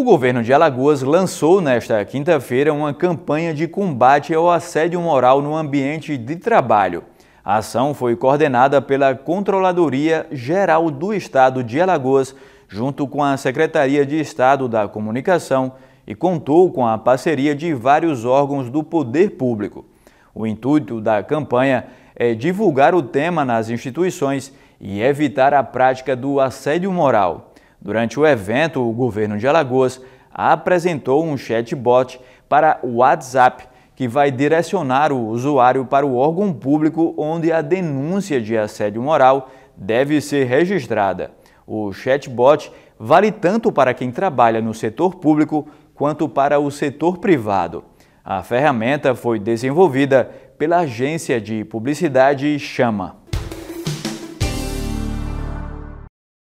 O governo de Alagoas lançou nesta quinta-feira uma campanha de combate ao assédio moral no ambiente de trabalho. A ação foi coordenada pela Controladoria Geral do Estado de Alagoas, junto com a Secretaria de Estado da Comunicação e contou com a parceria de vários órgãos do poder público. O intuito da campanha é divulgar o tema nas instituições e evitar a prática do assédio moral. Durante o evento, o governo de Alagoas apresentou um chatbot para WhatsApp que vai direcionar o usuário para o órgão público onde a denúncia de assédio moral deve ser registrada. O chatbot vale tanto para quem trabalha no setor público quanto para o setor privado. A ferramenta foi desenvolvida pela agência de publicidade Chama.